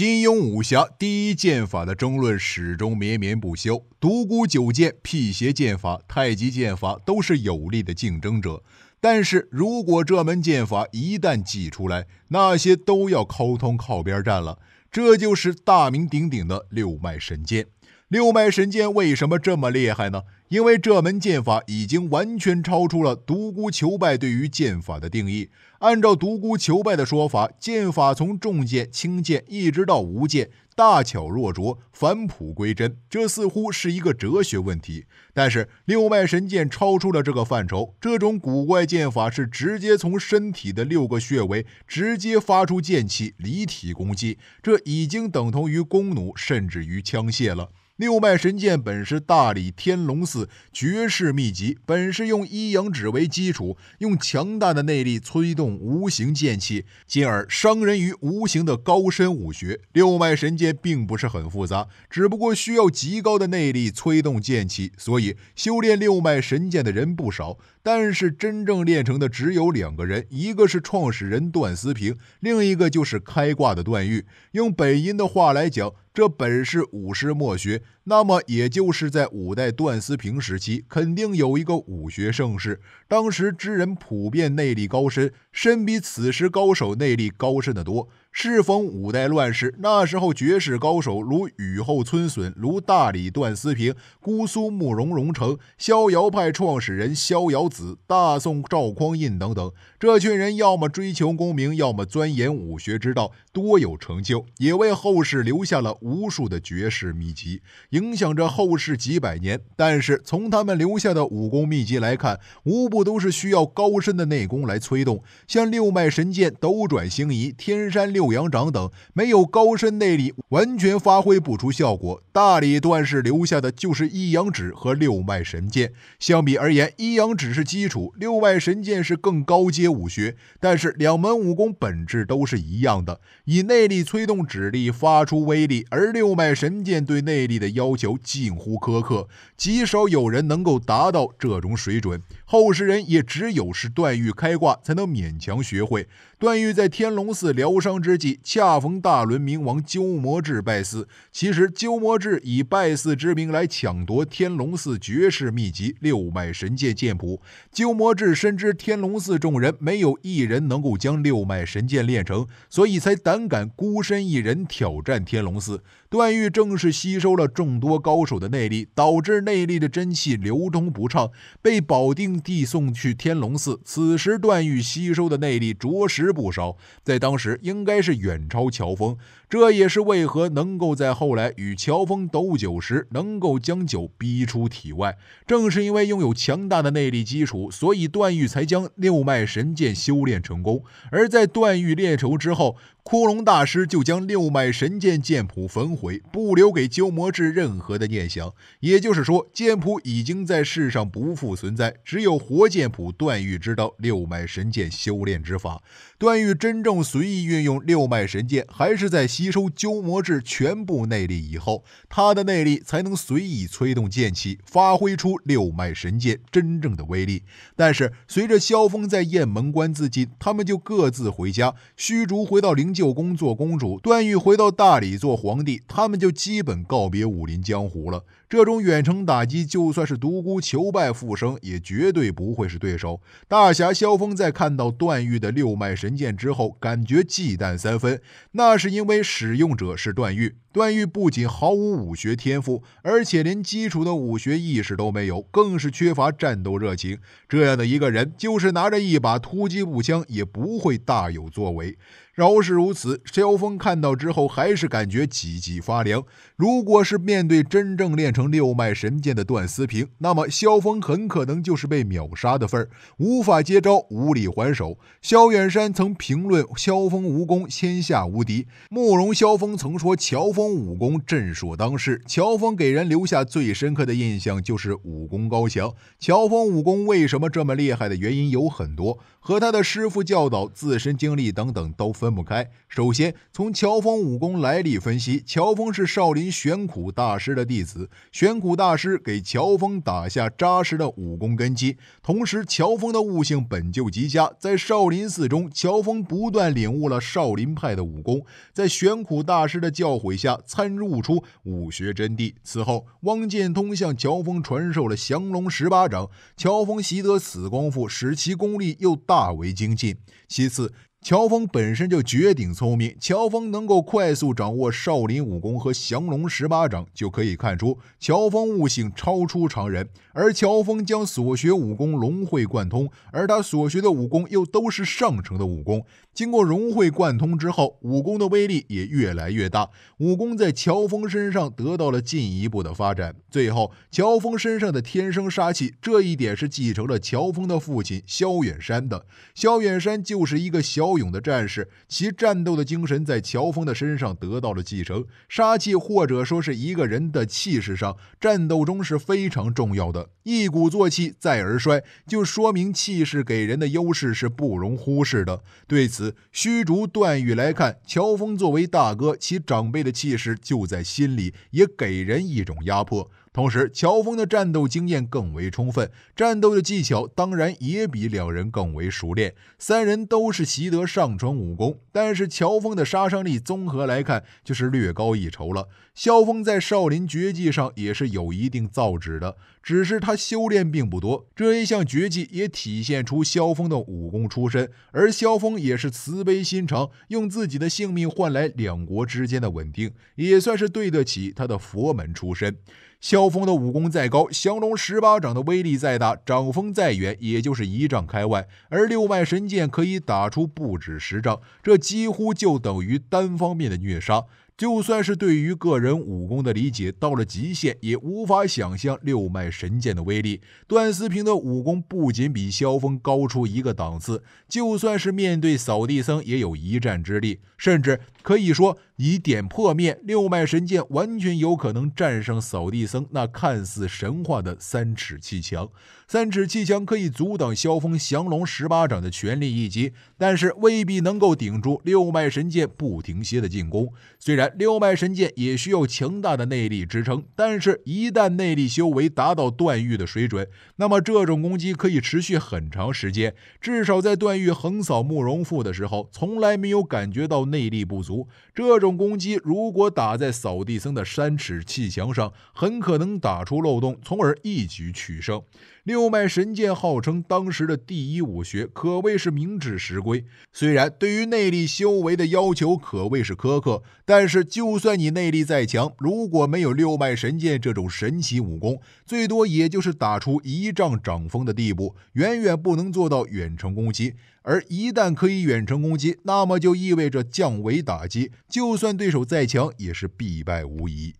金庸武侠第一剑法的争论始终绵绵不休，独孤九剑、辟邪剑法、太极剑法都是有力的竞争者。但是如果这门剑法一旦挤出来，那些都要靠通靠边站了。这就是大名鼎鼎的六脉神剑。六脉神剑为什么这么厉害呢？因为这门剑法已经完全超出了独孤求败对于剑法的定义。按照独孤求败的说法，剑法从重剑、轻剑一直到无剑，大巧若拙，返璞归真，这似乎是一个哲学问题。但是六脉神剑超出了这个范畴，这种古怪剑法是直接从身体的六个穴位直接发出剑气，离体攻击，这已经等同于弓弩，甚至于枪械了。六脉神剑本是大理天龙寺绝世秘籍，本是用一阳指为基础，用强大的内力催动无形剑气，进而伤人于无形的高深武学。六脉神剑并不是很复杂，只不过需要极高的内力催动剑气，所以修炼六脉神剑的人不少，但是真正练成的只有两个人，一个是创始人段思平，另一个就是开挂的段誉。用本音的话来讲。这本是武师墨学，那么也就是在五代段思平时期，肯定有一个武学盛世。当时之人普遍内力高深，深比此时高手内力高深的多。适逢五代乱世，那时候绝世高手如雨后春笋，如大理段思平、姑苏慕容荣成、逍遥派创始人逍遥子、大宋赵匡胤等等。这群人要么追求功名，要么钻研武学之道，多有成就，也为后世留下了无数的绝世秘籍，影响着后世几百年。但是从他们留下的武功秘籍来看，无不都是需要高深的内功来催动，像六脉神剑、斗转星移、天山六。六阳掌等没有高深内力，完全发挥不出效果。大理段氏留下的就是一阳指和六脉神剑。相比而言，一阳指是基础，六脉神剑是更高阶武学。但是两门武功本质都是一样的，以内力催动指力发出威力。而六脉神剑对内力的要求近乎苛刻，极少有人能够达到这种水准。后世人也只有是段誉开挂才能勉强学会。段誉在天龙寺疗伤之。之际，恰逢大轮明王鸠摩智拜寺。其实，鸠摩智以拜寺之名来抢夺天龙寺绝世秘籍《六脉神剑剑谱》。鸠摩智深知天龙寺众人没有一人能够将六脉神剑练成，所以才胆敢孤身一人挑战天龙寺。段誉正是吸收了众多高手的内力，导致内力的真气流通不畅，被保定帝送去天龙寺。此时，段誉吸收的内力着实不少，在当时应该。是远超乔峰，这也是为何能够在后来与乔峰斗酒时能够将酒逼出体外。正是因为拥有强大的内力基础，所以段誉才将六脉神剑修炼成功。而在段誉练成之后，枯荣大师就将六脉神剑剑谱焚毁，不留给鸠摩智任何的念想。也就是说，剑谱已经在世上不复存在，只有活剑谱段誉知道六脉神剑修炼之法。段誉真正随意运用。六脉神剑还是在吸收鸠摩智全部内力以后，他的内力才能随意催动剑气，发挥出六脉神剑真正的威力。但是，随着萧峰在雁门关自尽，他们就各自回家。虚竹回到灵鹫宫做公主，段誉回到大理做皇帝，他们就基本告别武林江湖了。这种远程打击，就算是独孤求败复生，也绝对不会是对手。大侠萧峰在看到段誉的六脉神剑之后，感觉忌惮三分，那是因为使用者是段誉。段誉不仅毫无武学天赋，而且连基础的武学意识都没有，更是缺乏战斗热情。这样的一个人，就是拿着一把突击步枪，也不会大有作为。饶是如此，萧峰看到之后，还是感觉脊脊发凉。如果是面对真正练成，成六脉神剑的段思平，那么萧峰很可能就是被秒杀的份儿，无法接招，无力还手。萧远山曾评论萧峰武功天下无敌，慕容萧峰曾说乔峰武功震烁当世。乔峰给人留下最深刻的印象就是武功高强。乔峰武功为什么这么厉害的原因有很多，和他的师傅教导、自身经历等等都分不开。首先，从乔峰武功来历分析，乔峰是少林玄苦大师的弟子。玄苦大师给乔峰打下扎实的武功根基，同时乔峰的悟性本就极佳，在少林寺中，乔峰不断领悟了少林派的武功，在玄苦大师的教诲下参悟出武学真谛。此后，汪建通向乔峰传授了降龙十八掌，乔峰习得此功夫，使其功力又大为精进。其次，乔峰本身就绝顶聪明，乔峰能够快速掌握少林武功和降龙十八掌，就可以看出乔峰悟性超出常人。而乔峰将所学武功融会贯通，而他所学的武功又都是上乘的武功。经过融会贯通之后，武功的威力也越来越大。武功在乔峰身上得到了进一步的发展。最后，乔峰身上的天生杀气，这一点是继承了乔峰的父亲萧远山的。萧远山就是一个骁勇的战士，其战斗的精神在乔峰的身上得到了继承。杀气或者说是一个人的气势上，战斗中是非常重要的。一鼓作气，再而衰，就说明气势给人的优势是不容忽视的。对此。虚竹断语来看，乔峰作为大哥，其长辈的气势就在心里，也给人一种压迫。同时，乔峰的战斗经验更为充分，战斗的技巧当然也比两人更为熟练。三人都是习得上乘武功，但是乔峰的杀伤力综合来看就是略高一筹了。萧峰在少林绝技上也是有一定造诣的，只是他修炼并不多。这一项绝技也体现出萧峰的武功出身，而萧峰也是慈悲心肠，用自己的性命换来两国之间的稳定，也算是对得起他的佛门出身。萧峰的武功再高，降龙十八掌的威力再大，掌风再远，也就是一丈开外。而六脉神剑可以打出不止十丈，这几乎就等于单方面的虐杀。就算是对于个人武功的理解到了极限，也无法想象六脉神剑的威力。段思平的武功不仅比萧峰高出一个档次，就算是面对扫地僧，也有一战之力。甚至可以说，以点破面，六脉神剑完全有可能战胜扫地僧那看似神话的三尺气墙。三尺气墙可以阻挡萧峰降龙十八掌的全力一击，但是未必能够顶住六脉神剑不停歇的进攻。虽然。六脉神剑也需要强大的内力支撑，但是，一旦内力修为达到段誉的水准，那么这种攻击可以持续很长时间。至少在段誉横扫慕容复的时候，从来没有感觉到内力不足。这种攻击如果打在扫地僧的三尺气墙上，很可能打出漏洞，从而一举取胜。六脉神剑号称当时的第一武学，可谓是名至实归。虽然对于内力修为的要求可谓是苛刻，但是。是，就算你内力再强，如果没有六脉神剑这种神奇武功，最多也就是打出一丈掌风的地步，远远不能做到远程攻击。而一旦可以远程攻击，那么就意味着降维打击，就算对手再强，也是必败无疑。